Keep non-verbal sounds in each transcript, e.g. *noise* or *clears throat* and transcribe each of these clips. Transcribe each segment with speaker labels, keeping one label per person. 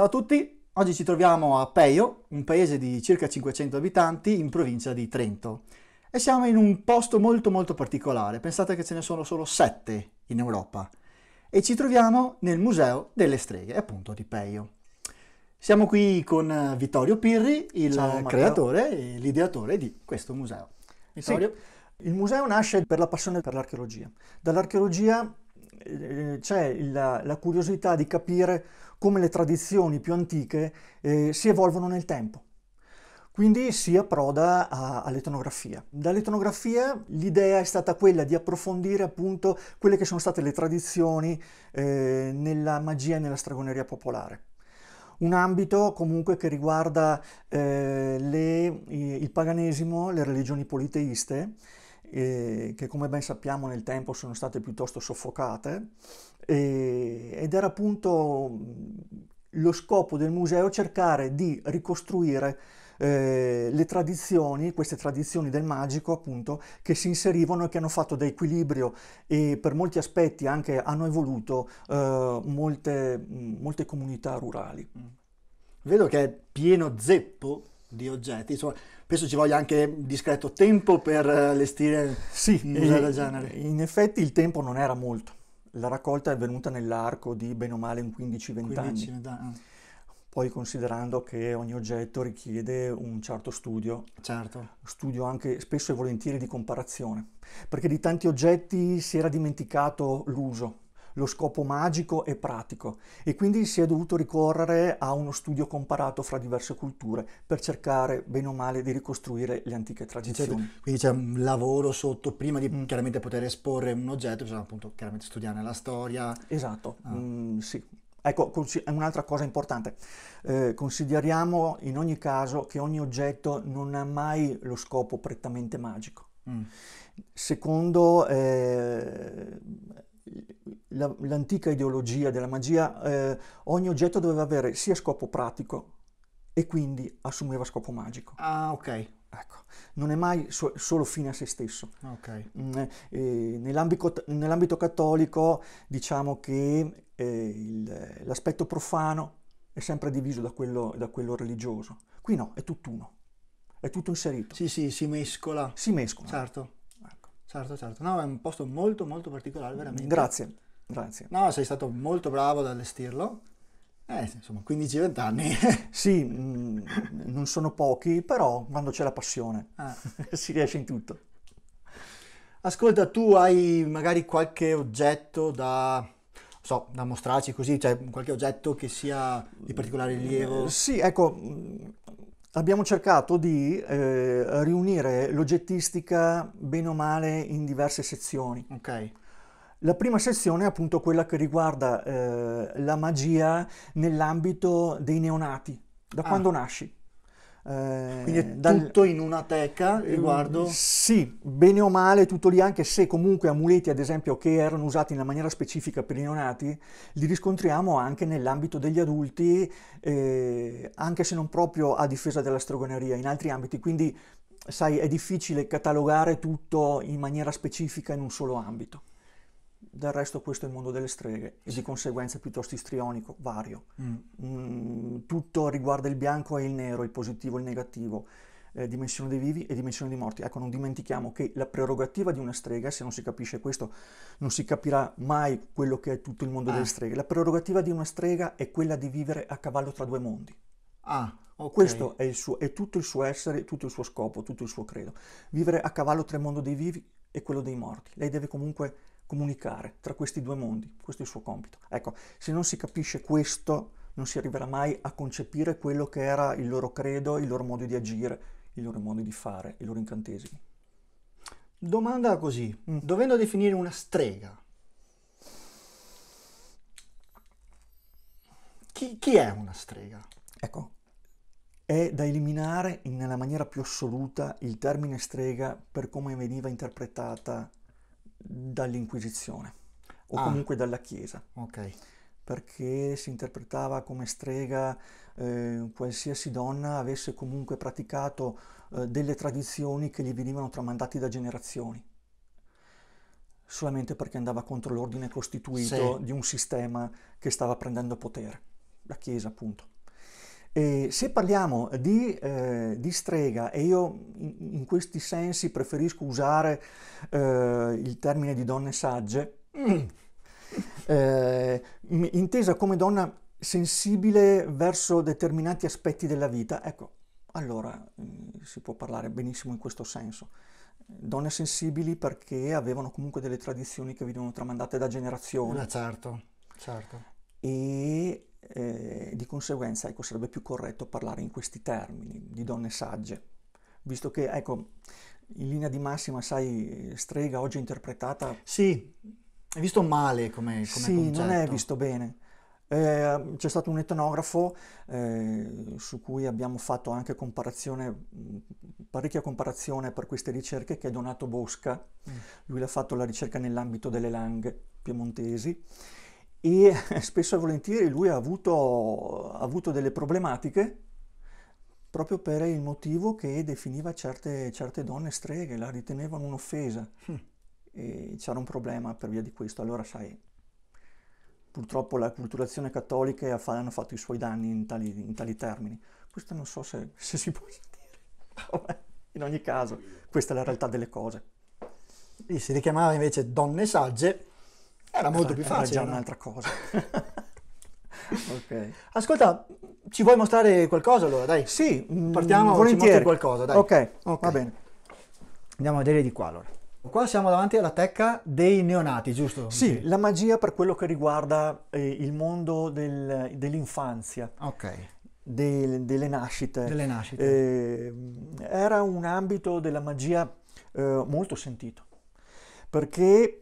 Speaker 1: Ciao a tutti, oggi ci troviamo a Peio, un paese di circa 500 abitanti in provincia di Trento e siamo in un posto molto molto particolare, pensate che ce ne sono solo 7 in Europa e ci troviamo nel Museo delle Streghe, appunto di Peio. Siamo qui con Vittorio Pirri, il Ciao, creatore e l'ideatore di questo museo. Vittorio? Sì. Il museo nasce per la passione per l'archeologia. Dall'archeologia eh, c'è la, la curiosità di capire come le tradizioni più antiche eh, si evolvono nel tempo. Quindi si approda all'etnografia. Dall'etnografia l'idea è stata quella di approfondire appunto quelle che sono state le tradizioni eh, nella magia e nella stragoneria popolare un ambito comunque che riguarda eh, le, il paganesimo, le religioni politeiste eh, che come ben sappiamo nel tempo sono state piuttosto soffocate eh, ed era appunto lo scopo del museo cercare di ricostruire eh, le tradizioni, queste tradizioni del magico appunto, che si inserivano e che hanno fatto da equilibrio e per molti aspetti anche hanno evoluto eh, molte, molte, comunità rurali. Mm. Vedo che è pieno zeppo di oggetti, insomma penso ci voglia anche discreto tempo per eh, allestire sì, un'usata del eh, genere. In effetti il tempo non era molto, la raccolta è avvenuta nell'arco di bene o male un 15-20 anni. Ah. Poi considerando che ogni oggetto richiede un certo studio, certo. studio anche spesso e volentieri di comparazione, perché di tanti oggetti si era dimenticato l'uso lo scopo magico e pratico e quindi si è dovuto ricorrere a uno studio comparato fra diverse culture per cercare bene o male di ricostruire le antiche tradizioni. Certo. Quindi c'è un lavoro sotto, prima di mm. chiaramente poter esporre un oggetto bisogna appunto chiaramente studiare la storia. Esatto, ah. mm, sì. Ecco, è un'altra cosa importante. Eh, consideriamo in ogni caso che ogni oggetto non ha mai lo scopo prettamente magico. Mm. Secondo eh, l'antica ideologia della magia, eh, ogni oggetto doveva avere sia scopo pratico e quindi assumeva scopo magico. Ah, ok. Ecco, non è mai so- solo fine a se stesso. Okay. Mm, eh, nell'ambito, nell'ambito, cattolico diciamo che eh, il, l'aspetto profano è sempre diviso da quello, da quello religioso. Qui no, è tutt'uno, è tutto inserito. Sì, sì, si mescola. Si mescola. Certo. Certo, certo. No, è un posto molto molto particolare, veramente. Grazie, grazie. No, sei stato molto bravo ad allestirlo. Eh, insomma, 15-20 anni. *laughs* sì, mh, mm, non sono pochi, però quando c'è la passione ah. *laughs* si riesce in tutto. Ascolta, tu hai magari qualche oggetto da so, da mostrarci così, cioè qualche oggetto che sia di particolare rilievo. Eh, sì, ecco, mm, Abbiamo cercato di eh, riunire l'oggettistica bene o male in diverse sezioni. Okay. La prima sezione è appunto quella che riguarda eh, la magia nell'ambito dei neonati, da ah. quando nasci. Eh, Quindi è eh, dal... tutto in una teca ehm, riguardo? Sì, bene o male tutto lì, anche se comunque amuleti ad esempio che erano usati in una maniera specifica per i neonati, li riscontriamo anche nell'ambito degli adulti, eh, anche se non proprio a difesa della stregoneria, in altri ambiti. Quindi, sai, è difficile catalogare tutto in maniera specifica in un solo ambito. Del resto questo è il mondo delle streghe e sì. di conseguenza è piuttosto istrionico, vario. Mm. Mm, tutto riguarda il bianco e il nero, il positivo e il negativo, eh, dimensione dei vivi e dimensione dei morti. Ecco, non dimentichiamo che la prerogativa di una strega, se non si capisce questo, non si capirà mai quello che è tutto il mondo ah. delle streghe. La prerogativa di una strega è quella di vivere a cavallo tra due mondi. Ah, okay. Questo è, suo, è tutto il suo essere, tutto il suo scopo, tutto il suo credo. Vivere a cavallo tra il mondo dei vivi e quello dei morti. Lei deve comunque comunicare tra questi due mondi, questo è il suo compito. Ecco, se non si capisce questo, non si arriverà mai a concepire quello che era il loro credo, il loro modo di agire, il loro modo di fare, i loro incantesimi. Domanda così, mm. dovendo definire una strega, chi, chi è una strega? Ecco, è da eliminare nella maniera più assoluta il termine strega per come veniva interpretata dall'Inquisizione o ah. comunque dalla Chiesa. Okay. Perché si interpretava come strega eh, qualsiasi donna avesse comunque praticato eh, delle tradizioni che gli venivano tramandate da generazioni, solamente perché andava contro l'ordine costituito sì. di un sistema che stava prendendo potere, la Chiesa appunto. E se parliamo di, eh, di, strega, e io in, questi sensi preferisco usare eh, il termine di donne sagge, mm, *clears throat* eh, intesa come donna sensibile verso determinati aspetti della vita, ecco, allora mm, si può parlare benissimo in questo senso. Donne sensibili perché avevano comunque delle tradizioni che venivano tramandate da generazioni. Ah, certo, certo. E eh, di conseguenza ecco, sarebbe più corretto parlare in questi termini, di donne sagge, visto che ecco, in linea di massima, sai, strega oggi è interpretata... Sì, è visto male come, come sì, concetto. non è visto bene. Eh, c'è stato un etnografo eh, su cui abbiamo fatto anche comparazione, parecchia comparazione per queste ricerche, che è Donato Bosca. Mm. Lui l'ha fatto la ricerca nell'ambito delle langhe piemontesi e *laughs* spesso e volentieri lui ha avuto, ha avuto delle problematiche proprio per il motivo che definiva certe, certe donne streghe, la ritenevano un'offesa hm. e c'era un problema per via di questo. Allora, sai, purtroppo la culturazione cattolica fa, hanno fatto i suoi danni in tali, in tali termini. Questo non so se, se si può dire. Eh, in ogni caso, questa è la realtà delle cose. E si richiamava invece donne sagge era molto ecco, era, più facile. Era già no? un'altra cosa. *laughs* ok. Ascolta, ci vuoi mostrare qualcosa allora? Dai. Sì, mm, partiamo volentieri. qualcosa, dai. Okay, ok, va bene. Andiamo a vedere di qua allora. Qua siamo davanti alla tecca dei neonati, giusto? Sì, la magia per quello che riguarda eh, il mondo del, dell'infanzia. Ok. Del, delle nascite. Delle nascite. Eh, era un ambito della magia eh, molto sentito, perché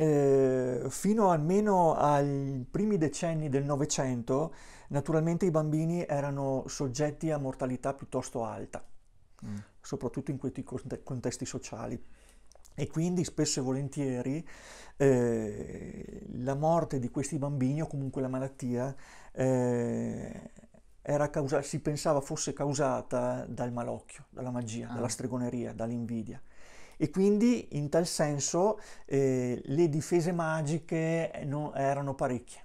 Speaker 1: eh, fino almeno ai primi decenni del Novecento, naturalmente i bambini erano soggetti a mortalità piuttosto alta, mm. soprattutto in questi contesti sociali. E quindi spesso e volentieri eh, la morte di questi bambini o comunque la malattia eh, causa- si pensava fosse causata dal malocchio, dalla magia, ah. dalla stregoneria, dall'invidia e quindi in tal senso eh, le difese magiche eh, non, erano parecchie.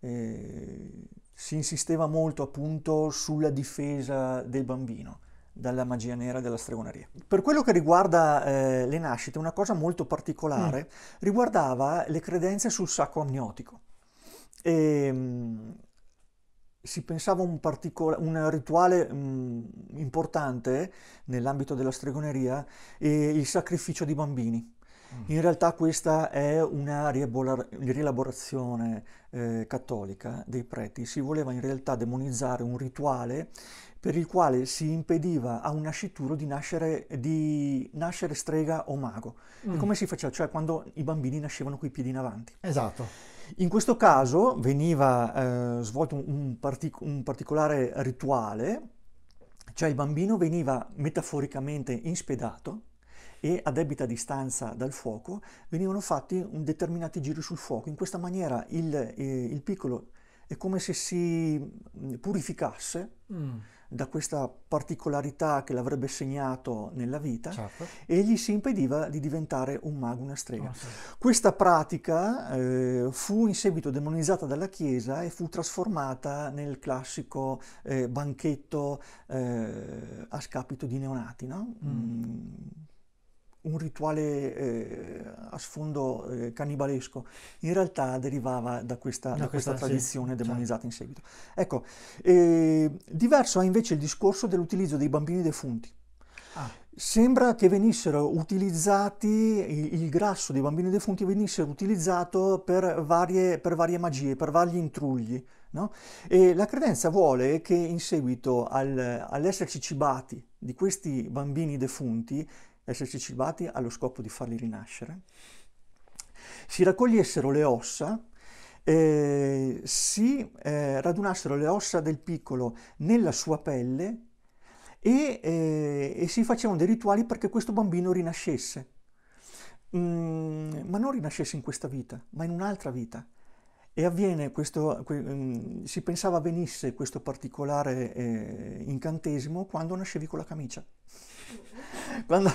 Speaker 1: Eh, si insisteva molto appunto sulla difesa del bambino dalla magia nera e dalla stregoneria. Per quello che riguarda eh, le nascite, una cosa molto particolare mm. riguardava le credenze sul sacco amniotico. E, ehm, si pensava un, particol- un rituale mh, mm, importante nell'ambito della stregoneria, e il sacrificio di bambini. Mm. In realtà questa è una rielaborazione eh, cattolica dei preti, si voleva in realtà demonizzare un rituale per il quale si impediva a un nascituro di nascere, di nascere strega o mago. Mm. E come si faceva? Cioè quando i bambini nascevano con i piedi in avanti. Esatto. In questo caso veniva eh, svolto un, partic- un particolare rituale, cioè il bambino veniva metaforicamente inspedato e a debita distanza dal fuoco venivano fatti determinati giri sul fuoco. In questa maniera il, eh, il piccolo è come se si mm, purificasse. Mm da questa particolarità che l'avrebbe segnato nella vita certo. e gli si impediva di diventare un mago, una strega. Oh, sì. Questa pratica eh, fu in seguito demonizzata dalla Chiesa e fu trasformata nel classico eh, banchetto eh, a scapito di neonati, no? mm. Mm un rituale eh, a sfondo eh, cannibalesco, in realtà derivava da questa, no, da questa, questa tradizione sì, certo. demonizzata in seguito. Ecco, eh, diverso è invece il discorso dell'utilizzo dei bambini defunti. Ah. Sembra che venissero utilizzati, il, il, grasso dei bambini defunti venisse utilizzato per varie, per varie magie, per vari intrugli. No? E la credenza vuole che in seguito al, all'esserci cibati di questi bambini defunti essersi cibati allo scopo di farli rinascere, si raccogliessero le ossa, eh, si eh, radunassero le ossa del piccolo nella sua pelle e, eh, e si facevano dei rituali perché questo bambino rinascesse. Mm, ma non rinascesse in questa vita, ma in un'altra vita. E avviene questo, mm, si pensava venisse questo particolare eh, incantesimo quando nascevi con la camicia quando,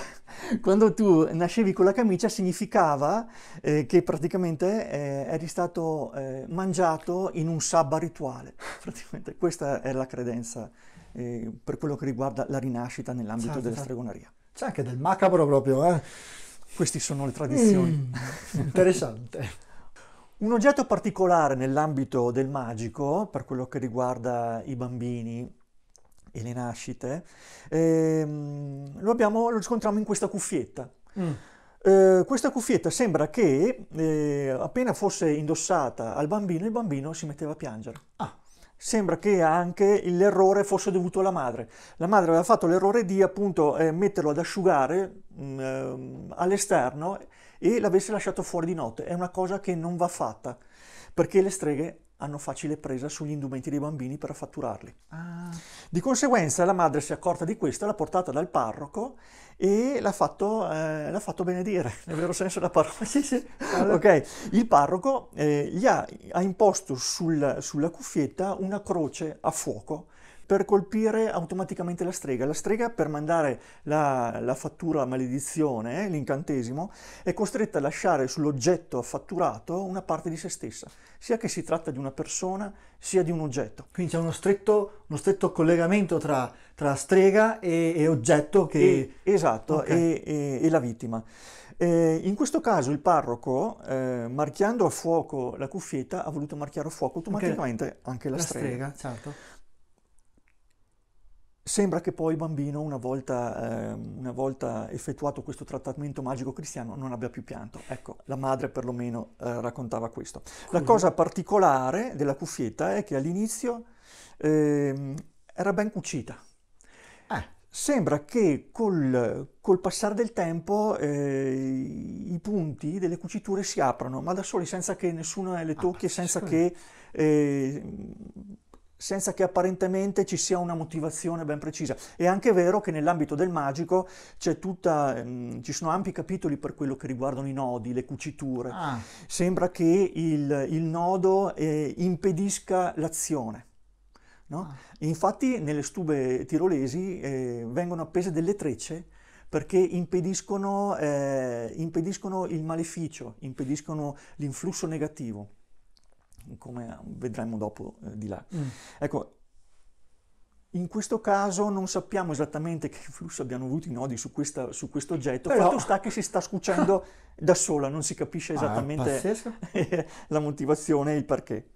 Speaker 1: quando, tu nascevi con la camicia significava eh, che praticamente eh, eri stato eh, mangiato in un sabba rituale. *laughs* Praticamente questa è la credenza eh, per quello che riguarda la rinascita nell'ambito certo, della certo. stregoneria. C'è anche del macabro proprio, eh? Queste sono le tradizioni. Mm, interessante. *laughs* Un oggetto particolare nell'ambito del magico, per quello che riguarda i bambini, e le nascite, ehm, lo, abbiamo, lo, riscontriamo in questa cuffietta. Mm. Eh, questa cuffietta sembra che eh, appena fosse indossata al bambino, il bambino si metteva a piangere. Ah. Sembra che anche l'errore fosse dovuto alla madre. La madre aveva fatto l'errore di appunto eh, metterlo ad asciugare mh, mm, ehm, all'esterno e l'avesse lasciato fuori di notte. È una cosa che non va fatta perché le streghe hanno facile presa sugli indumenti dei bambini per fatturarli. Ah. Di conseguenza la madre si è accorta di questo, l'ha portata dal parroco e l'ha fatto, eh, l'ha fatto benedire, nel vero senso della parola. sì, sì. *laughs* Okay. Il parroco eh, gli ha, ha imposto sul, sulla cuffietta una croce a fuoco per colpire automaticamente la strega. La strega per mandare la, la fattura maledizione, eh, l'incantesimo, è costretta a lasciare sull'oggetto fatturato una parte di se stessa, sia che si tratta di una persona sia di un oggetto. Quindi c'è uno stretto, uno stretto collegamento tra, tra strega e, e, oggetto che... E, esatto, okay. e, e la vittima. Eh, in questo caso il parroco, eh, marchiando a fuoco la cuffietta, ha voluto marchiare a fuoco automaticamente anche, anche la, la strega. strega certo. Sembra che poi il bambino, una volta, eh, una volta, effettuato questo trattamento magico cristiano, non abbia più pianto. Ecco, la madre perlomeno eh, raccontava questo. La cosa particolare della cuffietta è che all'inizio eh, era ben cucita. Eh. Sembra che col, col, passare del tempo eh, i punti delle cuciture si aprano, ma da soli, senza che nessuno le ah, tocchi, ah, senza sì. che eh, senza che apparentemente ci sia una motivazione ben precisa. È anche vero che nell'ambito del magico tutta, ehm, ci sono ampi capitoli per quello che riguardano i nodi, le cuciture. Ah. Sembra che il, il nodo eh, impedisca l'azione. No? Ah. Infatti nelle stube tirolesi eh, vengono appese delle trecce perché impediscono, eh, impediscono il maleficio, impediscono l'influsso negativo come vedremo dopo eh, di là. Mm. Ecco, in questo caso non sappiamo esattamente che flusso abbiano avuto i nodi su, questa, su questo oggetto, Però... fatto sta che si sta scucendo *laughs* da sola, non si capisce ah, esattamente ah, *laughs* la motivazione e il perché.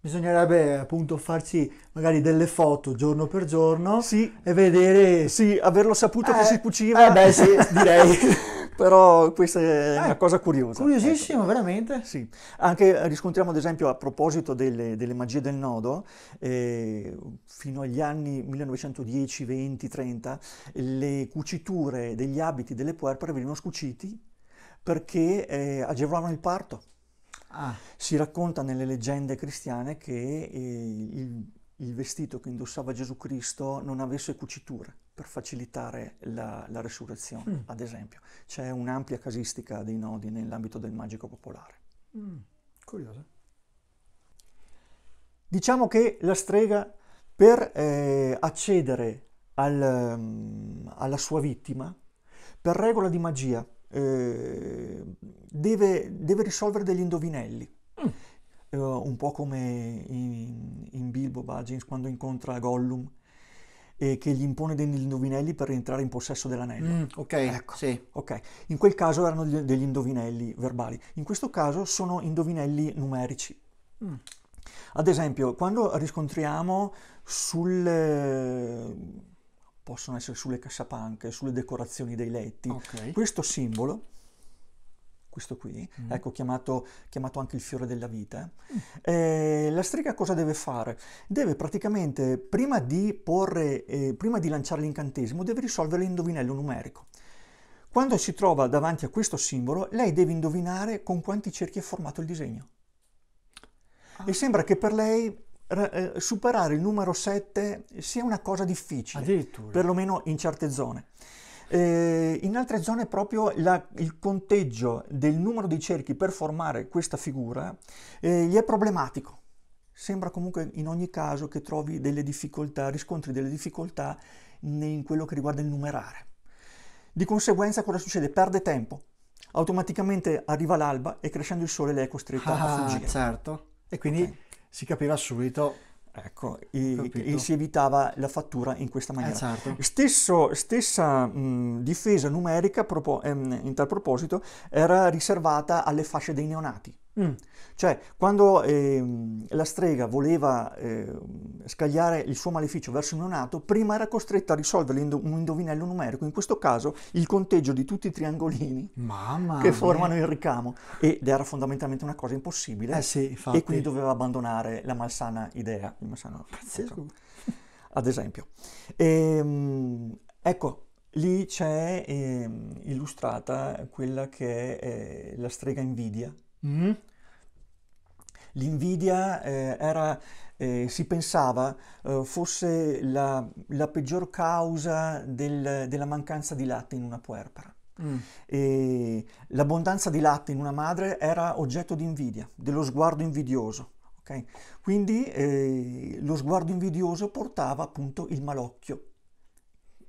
Speaker 1: Bisognerebbe appunto farci magari delle foto giorno per giorno sì. e vedere... Sì, averlo saputo eh, che si cuciva. Eh beh sì, direi. *laughs* Però questa è una cosa curiosa. Curiosissima, ecco. veramente. Sì. Anche riscontriamo ad esempio a proposito delle, delle magie del nodo, eh, fino agli anni 1910, 20, 30, le cuciture degli abiti delle puerpere venivano scuciti perché eh, agevolavano il parto. Ah. Si racconta nelle leggende cristiane che eh, il, il vestito che indossava Gesù Cristo non avesse cuciture per facilitare la, la resurrezione, mm. ad esempio. C'è un'ampia casistica dei nodi nell'ambito del magico popolare. Mm. Curioso. Diciamo che la strega per eh, accedere al, um, alla sua vittima, per regola di magia, eh, deve, deve, risolvere degli indovinelli. Mm. Uh, un po' come in, in Bilbo Baggins quando incontra Gollum eh, che gli impone degli indovinelli per rientrare in possesso dell'anello. Mm, ok, ecco. sì. okay. In quel caso erano degli indovinelli verbali, in questo caso sono indovinelli numerici. Mm. Ad esempio, quando riscontriamo sulle eh, possono essere sulle cassapanche, sulle decorazioni dei letti, okay. questo simbolo questo qui, mm. ecco, chiamato, chiamato, anche il fiore della vita. Mm. Eh, la strega cosa deve fare? Deve praticamente, prima di, porre, eh, prima di lanciare l'incantesimo, deve risolvere l'indovinello numerico. Quando si trova davanti a questo simbolo, lei deve indovinare con quanti cerchi è formato il disegno. Ah. E sembra che per lei eh, superare il numero 7 sia una cosa difficile, perlomeno in certe zone. Eh, in altre zone proprio la, il conteggio del numero dei cerchi per formare questa figura eh, gli è problematico. Sembra comunque in ogni caso che trovi delle difficoltà, riscontri delle difficoltà in quello che riguarda il numerare. Di conseguenza cosa succede? Perde tempo. Automaticamente arriva l'alba e crescendo il sole lei è costretta ah, a fuggire. Certo. E quindi okay. si capirà subito Ecco, e, e, si evitava la fattura in questa eh, maniera. Eh, certo. Stesso, stessa mh, difesa numerica propo, ehm, in tal proposito era riservata alle fasce dei neonati. Mm. Cioè, quando eh, la strega voleva eh, scagliare il suo maleficio verso il neonato, prima era costretta a risolvere un indovinello numerico, in questo caso il conteggio di tutti i triangolini Mamma che formano il ricamo, ed era fondamentalmente una cosa impossibile, eh sì, e quindi doveva abbandonare la malsana idea. La malsana... Pazzesco. Ecco. Ad esempio. E, ehm, ecco, lì c'è ehm, illustrata quella che è eh, la strega invidia Mm? L'invidia eh, era, eh, si pensava eh, fosse la, la, peggior causa del, della mancanza di latte in una puerpera. Mm. l'abbondanza di latte in una madre era oggetto di invidia, dello sguardo invidioso. Okay? Quindi eh, lo sguardo invidioso portava appunto il malocchio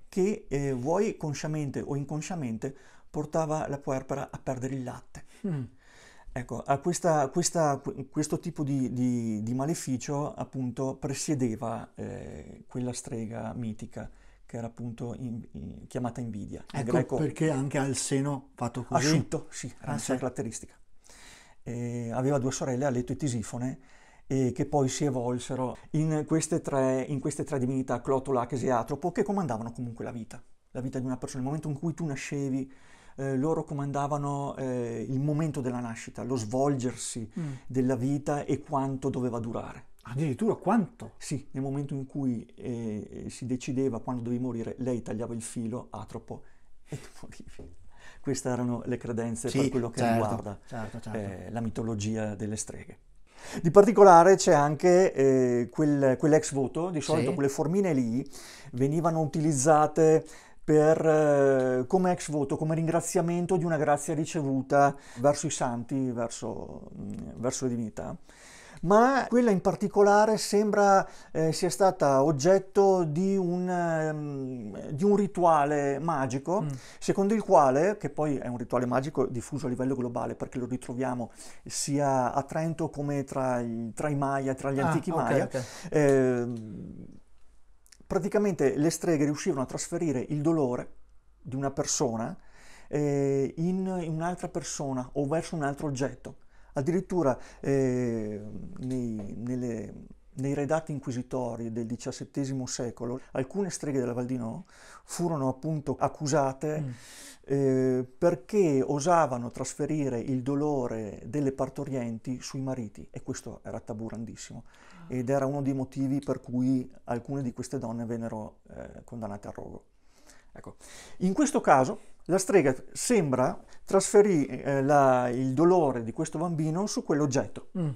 Speaker 1: che eh, vuoi consciamente o inconsciamente portava la puerpera a perdere il latte. Mm. Ecco, a questa, questa, questo tipo di, di, di, maleficio appunto presiedeva eh, quella strega mitica che era appunto in, in, chiamata invidia. Ecco greco, perché anche ha il seno fatto così. Asciutto, sì, era ah, sì. caratteristica. Eh, aveva due sorelle, Aleto e Tisifone, eh, che poi si evolsero in queste tre, in queste tre divinità, Clotolache e Atropo, che comandavano comunque la vita, la vita di una persona. Nel momento in cui tu nascevi eh, loro comandavano eh, il momento della nascita, lo svolgersi mm. della vita e quanto doveva durare. Addirittura quanto? Sì, nel momento in cui eh, si decideva quando dovevi morire, lei tagliava il filo, atropo, ah, *laughs* e tu morivi. Queste erano le credenze sì, per quello che certo, riguarda certo, certo. Eh, la mitologia delle streghe. Di particolare c'è anche eh, quel, quell'ex voto, di solito sì. quelle formine lì venivano utilizzate per, eh, come ex voto, come ringraziamento di una grazia ricevuta verso i santi, verso, mm, verso le divinità. Ma quella in particolare sembra eh, sia stata oggetto di un, um, di un rituale magico, mm. secondo il quale, che poi è un rituale magico diffuso a livello globale, perché lo ritroviamo sia a Trento come tra, il, tra i Maya, tra gli ah, antichi okay, Maya, okay. Eh, praticamente le streghe riuscivano a trasferire il dolore di una persona eh, in, in un'altra persona o verso un altro oggetto. Addirittura eh, nei, nelle nei redati inquisitori del XVII secolo, alcune streghe della Valdinò furono appunto accusate mm. eh, perché osavano trasferire il dolore delle partorienti sui mariti e questo era tabù grandissimo oh. ed era uno dei motivi per cui alcune di queste donne vennero eh, condannate al rogo. Ecco. In questo caso la strega sembra trasferire eh, la, il dolore di questo bambino su quell'oggetto. Mm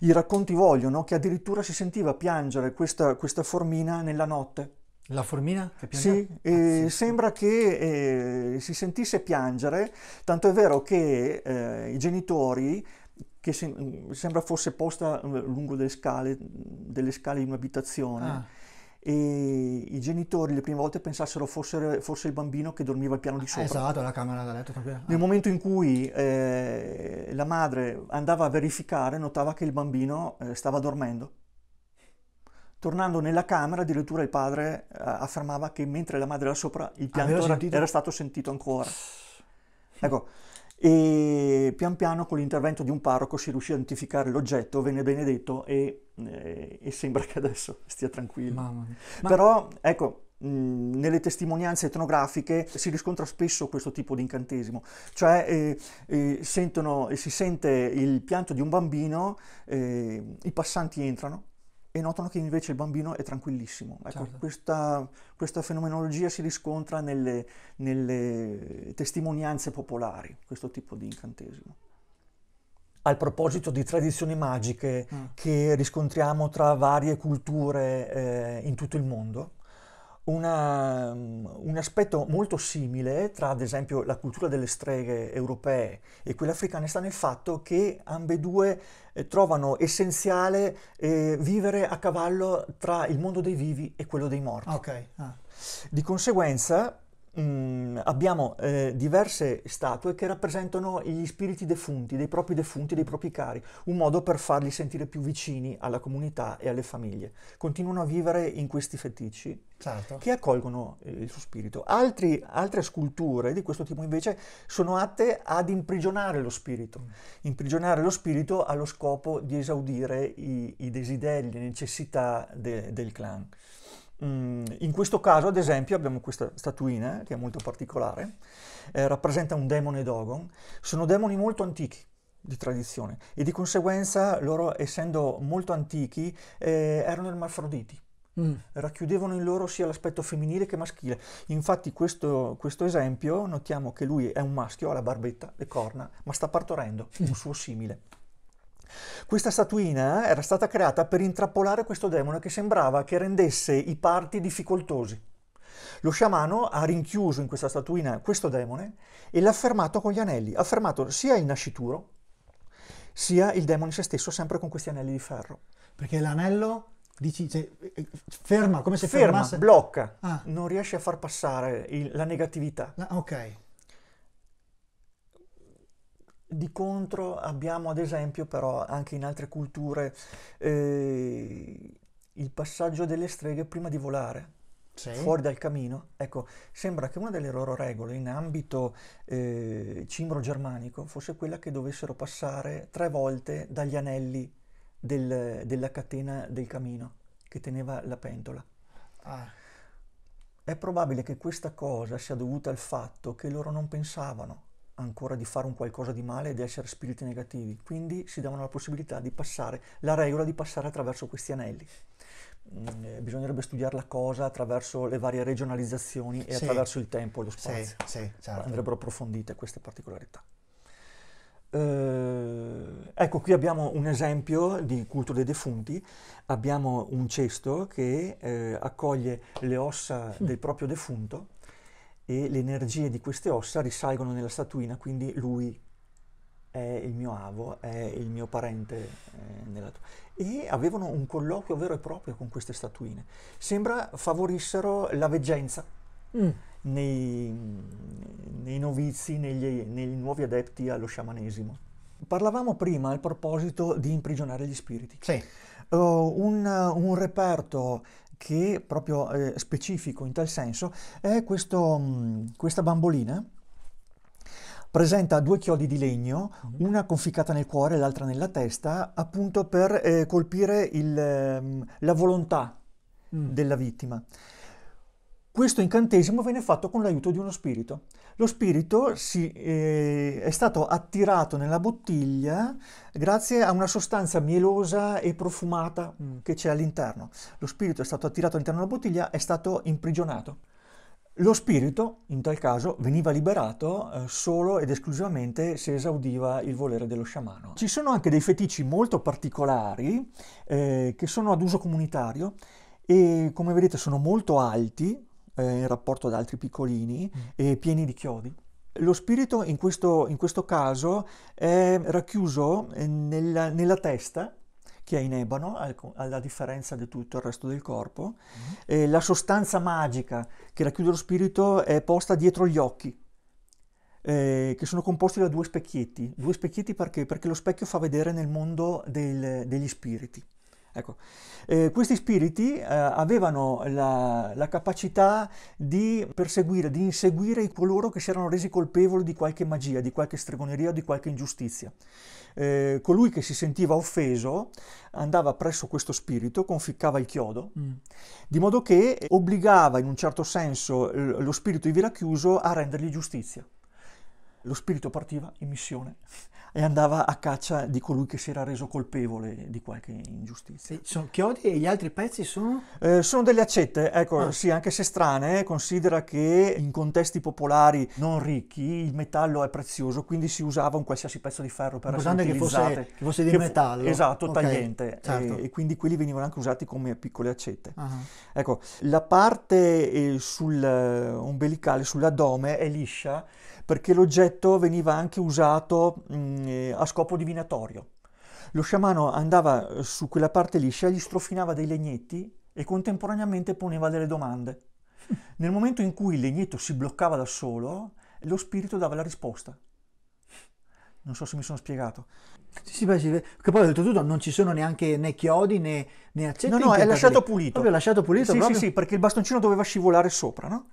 Speaker 1: i racconti vogliono che addirittura si sentiva piangere questa, questa formina nella notte. La formina? Che piange? sì, eh, sembra che eh, si sentisse piangere, tanto è vero che eh, i genitori, che se, sembra fosse posta eh, lungo delle scale, delle scale di un'abitazione, ah e i genitori le prime volte pensassero fosse, fosse il bambino che dormiva al piano di sopra. Esatto, la camera da letto. Proprio. Nel momento in cui eh, la madre andava a verificare, notava che il bambino eh, stava dormendo. Tornando nella camera, addirittura il padre eh, affermava che mentre la madre era sopra, il pianto era, era stato sentito ancora. Ecco, e pian piano con l'intervento di un parroco si riuscì a identificare l'oggetto, venne benedetto e, eh, e sembra che adesso stia tranquillo. Ma... Però ecco, nelle testimonianze etnografiche si riscontra spesso questo tipo di incantesimo, cioè eh, eh sentono, si sente il pianto di un bambino, eh, i passanti entrano, e notano che invece il bambino è tranquillissimo. Ecco, certo. questa, questa, fenomenologia si riscontra nelle, nelle testimonianze popolari, questo tipo di incantesimo al proposito di tradizioni magiche mm. che riscontriamo tra varie culture eh, in tutto il mondo, una, mm, un aspetto molto simile tra ad esempio la cultura delle streghe europee e quella africana sta nel fatto che ambedue eh, trovano essenziale eh, vivere a cavallo tra il mondo dei vivi e quello dei morti. Okay. Ah. Di conseguenza Mm, abbiamo eh, diverse statue che rappresentano gli spiriti defunti, dei propri defunti, dei propri cari, un modo per farli sentire più vicini alla comunità e alle famiglie. Continuano a vivere in questi feticci certo. che accolgono eh, il suo spirito. Altri, altre sculture di questo tipo invece sono atte ad imprigionare lo spirito, mm. imprigionare lo spirito allo scopo di esaudire i, i desideri, le necessità de, del clan. Mm, in questo caso, ad esempio, abbiamo questa statuina eh, che è molto particolare, eh, rappresenta un demone Dogon. Sono demoni molto antichi di tradizione e di conseguenza loro, essendo molto antichi, eh, erano ermafroditi. Mm. Racchiudevano in loro sia l'aspetto femminile che maschile. Infatti, questo, questo, esempio notiamo che lui è un maschio, ha la barbetta, le corna, ma sta partorendo un mm. suo simile. Questa statuina era stata creata per intrappolare questo demone che sembrava che rendesse i parti difficoltosi. Lo sciamano ha rinchiuso in questa statuina questo demone e l'ha fermato con gli anelli, ha fermato sia il nascituro, sia il demone se stesso, sempre con questi anelli di ferro. Perché l'anello dici, cioè, ferma, come se ferma, fermasse... blocca, ah. non riesce a far passare il, la negatività. La, ah, ok. Di contro abbiamo ad esempio però anche in altre culture eh, il passaggio delle streghe prima di volare. Sì. Fuori dal camino, ecco, sembra che una delle loro regole in ambito eh, cimbro-germanico fosse quella che dovessero passare tre volte dagli anelli del, della catena del camino che teneva la pentola. Ah. È probabile che questa cosa sia dovuta al fatto che loro non pensavano ancora di fare un qualcosa di male e di essere spiriti negativi, quindi si davano la possibilità di passare, la regola di passare attraverso questi anelli. Mm, eh, bisognerebbe studiare la cosa attraverso le varie regionalizzazioni e sì. attraverso il tempo e lo spazio. Sì, sì, certo. Andrebbero approfondite queste particolarità. Eh, ecco, qui abbiamo un esempio di culto dei defunti. Abbiamo un cesto che eh, accoglie le ossa *laughs* del proprio defunto e le energie di queste ossa risalgono nella statuina, quindi lui è il mio avo, è il mio parente. Eh, e avevano un colloquio vero e proprio con queste statuine. Sembra favorissero la veggenza mm. nei, nei, novizi, negli, nei nuovi adepti allo sciamanesimo. Parlavamo prima al proposito di imprigionare gli spiriti. Sì. Uh, un, un reperto che proprio eh, specifico in tal senso è questo, mh, mm, questa bambolina presenta due chiodi di legno, mhm. una conficcata nel cuore e l'altra nella testa, appunto per eh, colpire il, ehm, la volontà mm. della vittima. Questo incantesimo viene fatto con l'aiuto di uno spirito. Lo spirito si, eh, è stato attirato nella bottiglia grazie a una sostanza mielosa e profumata mm, che c'è all'interno. Lo spirito è stato attirato all'interno della bottiglia, è stato imprigionato. Lo spirito, in tal caso, veniva liberato eh, solo ed esclusivamente se esaudiva il volere dello sciamano. Ci sono anche dei fetici molto particolari eh, che sono ad uso comunitario e come vedete sono molto alti, eh, in rapporto ad altri piccolini mm. e pieni di chiodi. Lo spirito in questo, in questo caso è racchiuso eh, nella, nella testa, che è in ebano, alla differenza di tutto il resto del corpo. Mm-hmm. Eh, la sostanza magica che racchiude lo spirito è posta dietro gli occhi, eh, che sono composti da due specchietti. Due specchietti perché? Perché lo specchio fa vedere nel mondo del, degli spiriti. Ecco, eh, questi spiriti eh, avevano la, la, capacità di perseguire, di inseguire coloro che si erano resi colpevoli di qualche magia, di qualche stregoneria di qualche ingiustizia. Eh, colui che si sentiva offeso andava presso questo spirito, conficcava il chiodo, mm. di modo che obbligava in un certo senso lo spirito ivi racchiuso a rendergli giustizia. Lo spirito partiva in missione e andava a caccia di colui che si era reso colpevole di qualche ingiustizia. sono chiodi e gli altri pezzi sono? Eh, sono delle accette, ecco, ah. sì, anche se strane, eh, considera che in contesti popolari non ricchi il metallo è prezioso, quindi si usava un qualsiasi pezzo di ferro per essere utilizzate. Che fosse, che fosse di che, metallo. Esatto, okay. tagliente. Certo. E, e, quindi quelli venivano anche usati come piccole accette. Uh-huh. Ecco, la parte eh, sul, eh, ombelicale, sull'addome, è liscia perché l'oggetto veniva anche usato mh, mm, Mm, eh, a scopo divinatorio. Lo sciamano andava eh, su quella parte liscia, gli strofinava dei legnetti e contemporaneamente poneva delle domande. Nel momento in cui il legnetto si bloccava da solo, lo spirito dava la risposta. Non so se mi sono spiegato. Sì, sì, beh, che poi oltretutto non ci sono neanche né chiodi né, né accetti. No, no, è lasciato pulito. Proprio lasciato pulito. Sì, proprio. sì, sì, perché il bastoncino doveva scivolare sopra, no?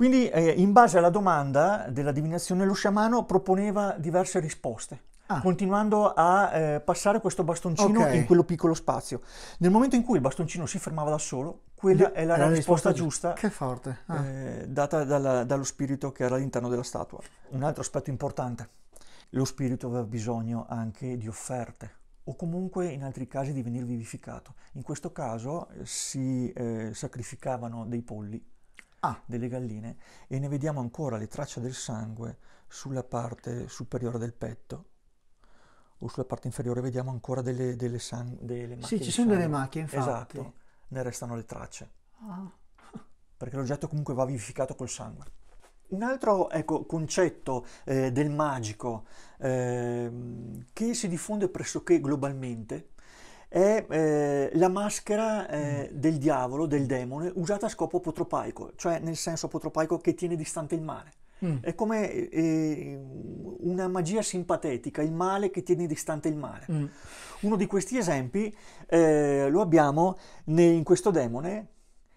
Speaker 1: Quindi eh, in base alla domanda della divinazione lo sciamano proponeva diverse risposte. Ah. continuando a eh, passare questo bastoncino okay. in quello piccolo spazio. Nel momento in cui il bastoncino si fermava da solo, quella Lì, è la, la risposta, risposta, giusta che forte. Ah. Eh, data dalla, dallo spirito che era all'interno della statua. Un altro aspetto importante, lo spirito aveva bisogno anche di offerte o comunque in altri casi di venire vivificato. In questo caso eh, si eh, sacrificavano dei polli ha ah, delle galline e ne vediamo ancora le tracce del sangue sulla parte superiore del petto o sulla parte inferiore vediamo ancora delle, delle, sang- delle macchie. Sì, ci sono delle macchie, infatti. Esatto, ne restano le tracce. Ah. Perché l'oggetto comunque va vivificato col sangue. Un altro ecco, concetto eh, del magico eh, che si diffonde pressoché globalmente è eh, la maschera eh, del diavolo, del demone, usata a scopo apotropaico, cioè nel senso apotropaico che tiene distante il male. Mm. È come eh, una magia simpatetica, il male che tiene distante il male. Mm. Uno di questi esempi eh, lo abbiamo ne, in questo demone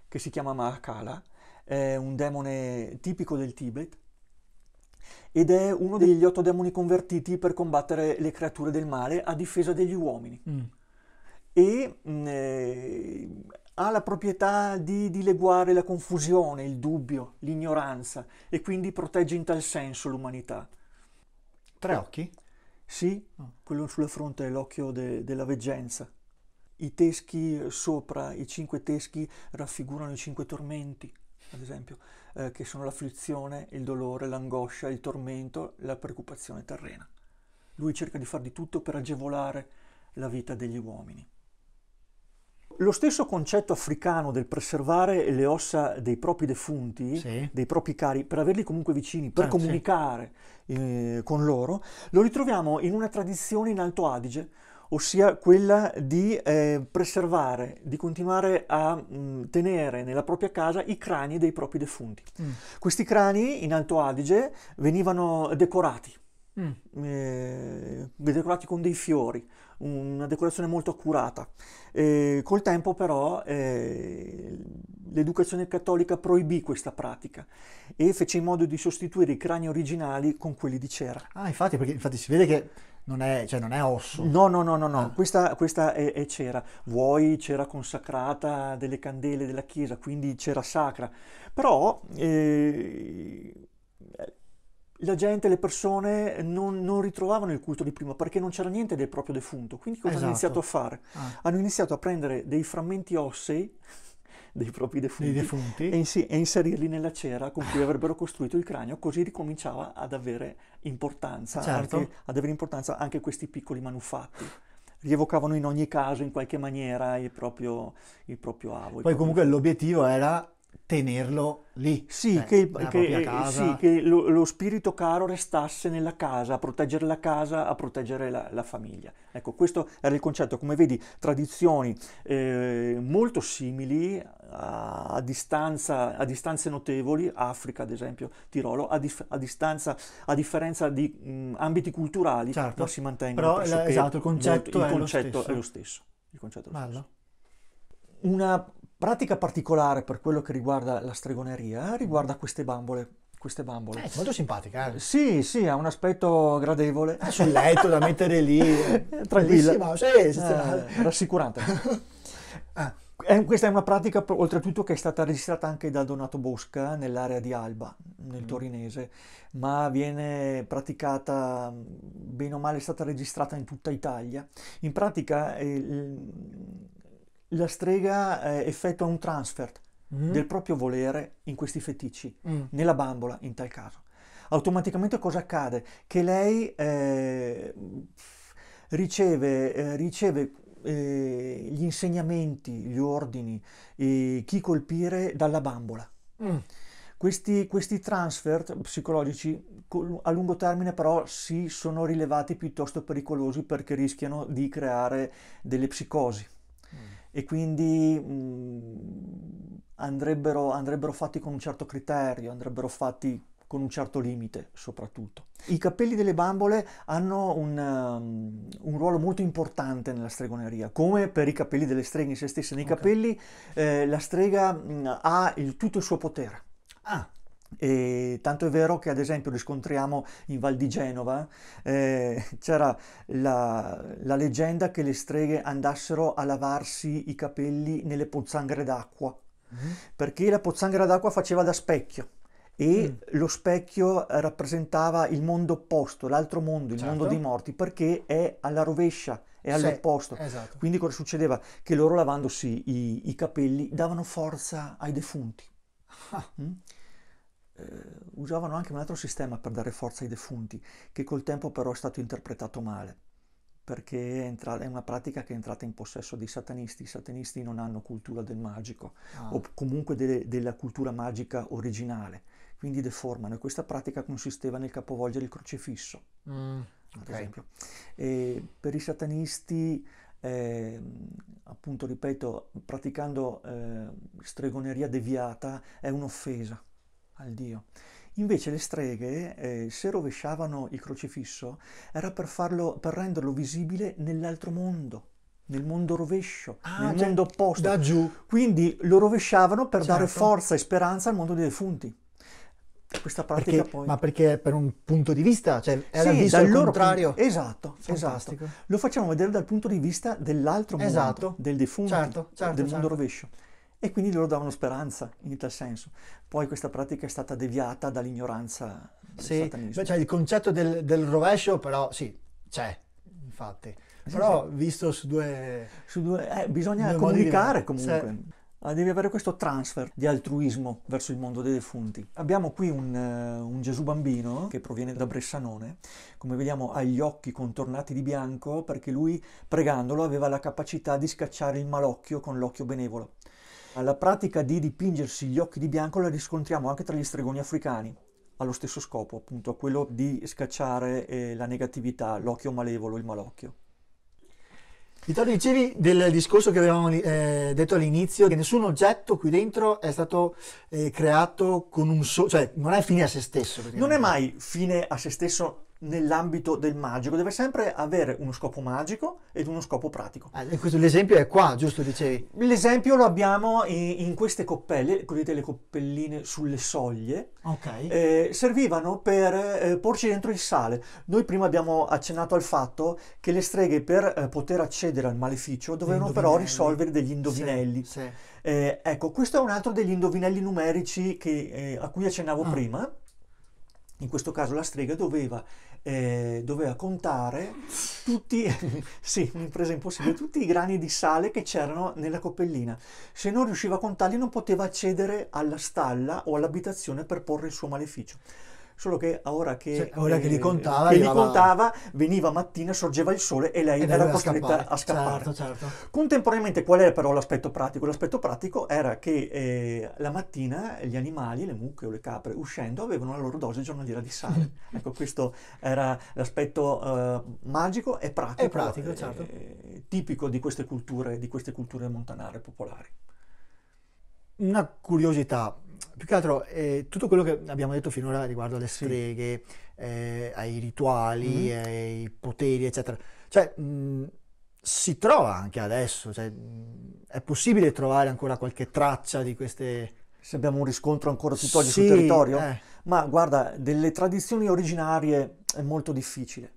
Speaker 1: che si chiama Mahakala, è un demone tipico del Tibet, ed è uno degli otto demoni convertiti per combattere le creature del male a difesa degli uomini. Mm e mm, eh, ha la proprietà di dileguare la confusione, il dubbio, l'ignoranza e quindi protegge in tal senso l'umanità. Tre occhi? Sì, mm. quello sulla fronte è l'occhio de- della veggenza. I teschi eh, sopra, i cinque teschi, raffigurano i cinque tormenti, ad esempio, eh, che sono l'afflizione, il dolore, l'angoscia, il tormento, la preoccupazione terrena. Lui cerca di far di tutto per agevolare la vita degli uomini. Lo stesso concetto africano del preservare le ossa dei propri defunti, sì. dei propri cari, per averli comunque vicini, per ah, comunicare sì. eh, con loro, lo ritroviamo in una tradizione in Alto Adige, ossia quella di eh, preservare, di continuare a mh, mm, tenere nella propria casa i crani dei propri defunti. Mm. Questi crani in Alto Adige venivano decorati Mm. Eh, decorati con dei fiori, una decorazione molto accurata. Eh, col tempo però eh, l'educazione cattolica proibì questa pratica e fece in modo di sostituire i crani originali con quelli di cera. Ah, infatti, perché infatti si vede che non è, cioè non è, osso. No, no, no, no, no. Ah. Questa, questa è, è, cera. Vuoi cera consacrata delle candele della chiesa, quindi cera sacra. Però eh, la gente, le persone non, non, ritrovavano il culto di prima perché non c'era niente del proprio defunto. Quindi cosa esatto. hanno iniziato esatto. a fare? Ah. Hanno iniziato a prendere dei frammenti ossei *laughs* dei propri defunti, dei defunti. E, ins- e, inserirli nella cera con cui avrebbero costruito il cranio, così ricominciava ad avere importanza, certo. anche, ad avere importanza anche questi piccoli manufatti rievocavano in ogni caso in qualche maniera il proprio, il proprio avo. Poi proprio... comunque l'obiettivo era tenerlo lì, sì, eh, che, che, eh, sì, che lo, lo, spirito caro restasse nella casa, a proteggere la casa, a proteggere la, la famiglia. Ecco, questo era il concetto. Come vedi, tradizioni eh, molto simili a, a, distanza, a, distanze notevoli, Africa ad esempio, Tirolo, a, dif- a distanza, differenza di mh, ambiti culturali, certo. ma si mantengono. Però, esatto, il concetto, molto, il concetto, è, lo È lo stesso. Il concetto è lo Bello. stesso. Una Pratica particolare per quello che riguarda la stregoneria eh, riguarda queste bambole queste bambole. Eh, molto simpatica. Eh? Sì, sì, ha un aspetto gradevole. Eh, sul letto da mettere lì. *laughs* Eh, tranquilla. Sì, eh, rassicurante. *laughs* ah. è, questa è una pratica, oltretutto, che è stata registrata anche da Donato Bosca nell'area di Alba, nel mm. torinese, ma viene praticata, bene o male, è stata registrata in tutta Italia. In pratica... Eh, la strega eh, effettua un transfer mm. del proprio volere in questi feticci, mm. nella bambola in tal caso. Automaticamente cosa accade? Che lei eh, riceve, eh, riceve eh, gli insegnamenti, gli ordini, chi colpire dalla bambola. Mm. Questi, questi transfer psicologici a lungo termine però si sono rilevati piuttosto pericolosi perché rischiano di creare delle psicosi e quindi mh, mm, andrebbero, andrebbero fatti con un certo criterio, andrebbero fatti con un certo limite soprattutto. I capelli delle bambole hanno un, um, un, ruolo molto importante nella stregoneria, come per i capelli delle streghe in se stesse. Nei okay. capelli eh, la strega mh, mm, ha il, tutto il suo potere. Ah, e tanto è vero che ad esempio riscontriamo in Val di Genova, eh, c'era la, la, leggenda che le streghe andassero a lavarsi i capelli nelle pozzanghere d'acqua, mm. perché la pozzanghera d'acqua faceva da specchio e mm. lo specchio rappresentava il mondo opposto, l'altro mondo, il certo. mondo dei morti, perché è alla rovescia, è all'opposto. esatto. Quindi cosa succedeva? Che loro lavandosi i, i capelli davano forza ai defunti. Ah. Mm? eh, usavano anche un altro sistema per dare forza ai defunti, che col tempo però è stato interpretato male, perché è, entra- è una pratica che è entrata in possesso dei satanisti. I satanisti non hanno cultura del magico, ah. o comunque de- della cultura magica originale, quindi deformano. E questa pratica consisteva nel capovolgere il crocifisso, mm, okay. per i satanisti... Eh, appunto ripeto praticando eh, stregoneria deviata è un'offesa al Dio. Invece le streghe, eh, se rovesciavano il crocifisso, era per, farlo, per renderlo visibile nell'altro mondo, nel mondo rovescio, ah, nel cioè, mondo opposto. Da giù. Quindi lo rovesciavano per certo. dare forza e speranza al mondo dei defunti. Questa pratica perché, poi... Ma perché per un punto di vista, cioè era sì, visto al contrario. Punto... Esatto, esatto. Lo facciamo vedere dal punto di vista dell'altro esatto. mondo, del defunto, certo, certo, del mondo certo. rovescio e quindi loro davano speranza in tal senso. Poi questa pratica è stata deviata dall'ignoranza sì, beh, cioè il concetto del, del, rovescio però sì, c'è, infatti. Però sì, visto su due... Su due eh, bisogna due comunicare comunque. Sì. Ah, devi avere questo transfer di altruismo verso il mondo dei defunti. Abbiamo qui un, eh, un Gesù bambino che proviene da Bressanone, come vediamo ha gli occhi contornati di bianco perché lui pregandolo aveva la capacità di scacciare il malocchio con l'occhio benevolo. La pratica di dipingersi gli occhi di bianco la riscontriamo anche tra gli stregoni africani, allo stesso scopo, appunto, quello di scacciare eh, la negatività, l'occhio malevolo, il malocchio. Vittorio, dicevi del discorso che avevamo eh, detto all'inizio, che nessun oggetto qui dentro è stato eh, creato con un solo, cioè non è fine a se stesso. Non è mai fine a se stesso nell'ambito del magico, deve sempre avere uno scopo magico ed uno scopo pratico. Ah, questo, l'esempio è qua, giusto dicevi? L'esempio lo abbiamo in, in queste coppelle, vedete le coppelline sulle soglie, okay. eh, servivano per eh, porci dentro il sale. Noi prima abbiamo accennato al fatto che le streghe per eh, poter accedere al maleficio dovevano però risolvere degli indovinelli. Sì, sì. Eh, ecco, questo è un altro degli indovinelli numerici che, eh, a cui accennavo ah. prima. In questo caso la strega doveva eh, doveva contare tutti, *laughs* sì, un'impresa impossibile, tutti i grani di sale che c'erano nella coppellina. Se non riusciva a contarli non poteva accedere alla stalla o all'abitazione per porre il suo maleficio solo che ora che, cioè, ora eh, che li eh, contava, che li contava veniva mattina, sorgeva il sole e lei era costretta scappare. a scappare. Certo, certo. Contemporaneamente qual era però l'aspetto pratico? L'aspetto pratico era che eh, la mattina gli animali, le mucche o le capre, uscendo avevano la loro dose giornaliera di sale. *laughs* ecco, questo era l'aspetto eh, magico e pratico, pratico eh, certo. tipico di queste, culture, di queste culture montanare popolari. Una curiosità, più che altro eh, tutto quello che abbiamo detto finora riguardo alle streghe, sì. eh, ai rituali, mm-hmm. ai eh, poteri, eccetera, cioè mh, mm, si trova anche adesso, cioè, mh, mm, è possibile trovare ancora qualche traccia di queste... Se abbiamo un riscontro ancora tutt'oggi sì, sul territorio? Eh. Ma guarda, delle tradizioni originarie è molto difficile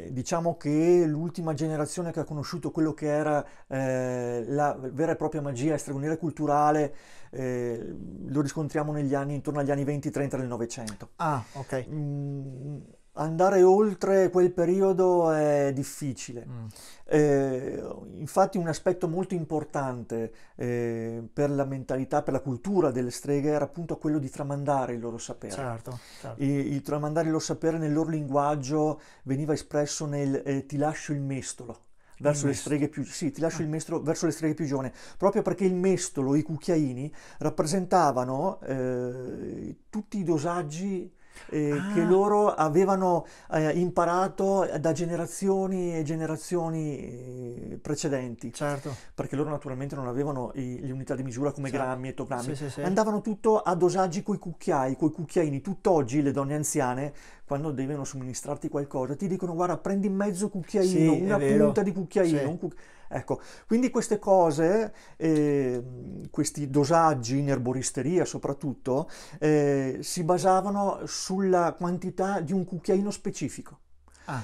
Speaker 1: eh, diciamo che l'ultima generazione che ha conosciuto quello che era eh, la vera e propria magia extracomunitaria culturale eh, lo riscontriamo negli anni, intorno agli anni 20-30 del Novecento. Ah, ok. Mm, andare oltre quel periodo è difficile. Mm. Eh, infatti un aspetto molto importante eh, per la mentalità, per la cultura delle streghe era appunto quello di tramandare il loro sapere. Certo, certo. Il, tramandare il loro sapere nel loro linguaggio veniva espresso nel eh, ti lascio il mestolo. Verso il le, streghe più, sì, ti lascio ah. il mestolo, verso le streghe più giovani, proprio perché il mestolo, i cucchiaini, rappresentavano eh, tutti i dosaggi eh, ah. che loro avevano eh, imparato da generazioni e generazioni eh, precedenti. Certo. Perché loro naturalmente non avevano i, le unità di misura come certo. grammi e togrammi. Sì, sì, sì. Andavano tutto a dosaggi coi cucchiai, coi cucchiaini. Tutt'oggi le donne anziane, quando devono somministrarti qualcosa, ti dicono guarda prendi mezzo cucchiaino, una punta di cucchiaino. Un cucchiaino Ecco, quindi queste cose, eh, questi dosaggi in erboristeria soprattutto, eh, si basavano sulla quantità di un cucchiaino specifico. Ah.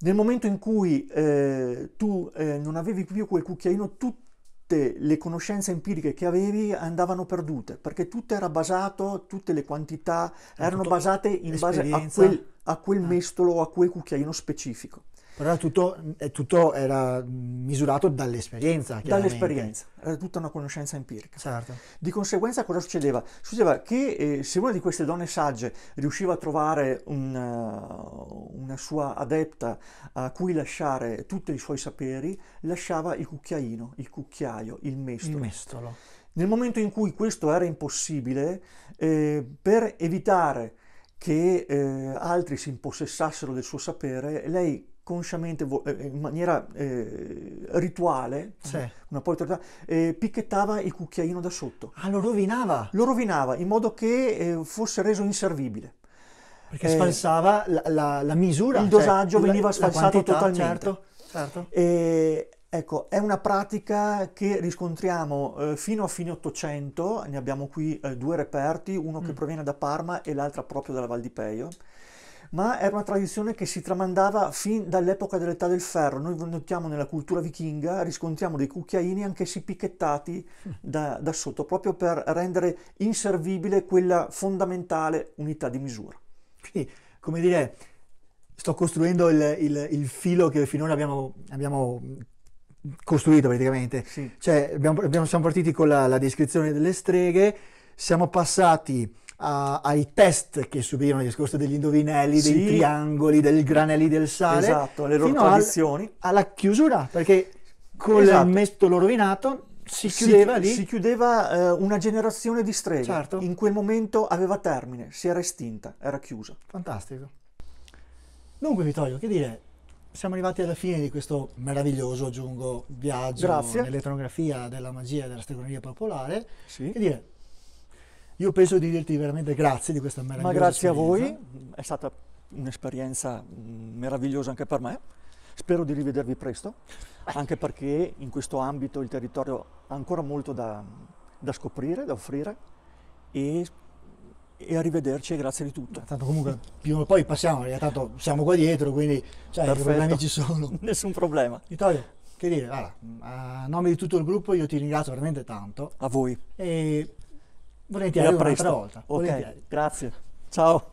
Speaker 1: Nel momento in cui eh, tu eh, non avevi più quel cucchiaino, tutte le conoscenze empiriche che avevi andavano perdute, perché tutto era basato, tutte le quantità ah, erano basate in base a quel, a quel ah. mestolo, a quel cucchiaino specifico. Però tutto, eh, tutto era misurato dall'esperienza. Dall'esperienza, era tutta una conoscenza empirica. Certo. Di conseguenza cosa succedeva? Succedeva che eh, se una di queste donne sagge riusciva a trovare una, eh, una sua adepta a cui lasciare tutti i suoi saperi, lasciava il cucchiaino, il cucchiaio, il mestolo. Il mestolo. Nel momento in cui questo era impossibile, eh, per evitare che eh, altri si impossessassero del suo sapere, lei consciamente, eh, in maniera eh, rituale, sì. una poltrona, eh, picchettava il cucchiaino da sotto. Ah, lo rovinava? Lo rovinava in modo che eh, fosse reso inservibile. Perché eh, sfalsava la, la, la, misura. Il cioè, dosaggio veniva la, sfalsato quantità, certo, totalmente. Certo, certo. E, ecco, è una pratica che riscontriamo eh, fino a fine 800, ne abbiamo qui due reperti, uno mm. che proviene da Parma e l'altro proprio dalla Val di Peio ma era una tradizione che si tramandava fin dall'epoca dell'età del ferro. Noi notiamo nella cultura vichinga, riscontriamo dei cucchiaini anch'essi picchettati da, da sotto, proprio per rendere inservibile quella fondamentale unità di misura. Quindi, come dire, sto costruendo il, il, il filo che finora abbiamo, abbiamo costruito praticamente. Sì. Cioè, abbiamo, abbiamo, siamo partiti con la, la descrizione delle streghe, siamo passati a, ai test che subivano il discorso degli indovinelli, sì. dei triangoli, del granelli del sale. Esatto, le loro tradizioni. Al, alla chiusura, perché con esatto. il mestolo rovinato si chiudeva si, lì. Si chiudeva eh, una generazione di streghe. Certo. In quel momento aveva termine, si era estinta, era chiusa. Fantastico. Dunque Vittorio, che dire, siamo arrivati alla fine di questo meraviglioso, aggiungo, viaggio Grazie. nell'etnografia della magia e della stregoneria popolare. Sì. Che dire, io penso di dirti veramente grazie di questa meravigliosa Ma grazie esperienza. a voi, è stata un'esperienza mm, meravigliosa anche per me. Spero di rivedervi presto, anche perché in questo ambito il territorio ha ancora molto da, da scoprire, da offrire e, e arrivederci e grazie di tutto. Tanto comunque prima o poi passiamo, eh, tanto siamo qua dietro, quindi cioè, i problemi ci sono. *laughs* Nessun problema. Vittorio, che dire, allora, a nome di tutto il gruppo io ti ringrazio veramente tanto. A voi. E Volentieri, un'altra volta. Ok, grazie. Ciao.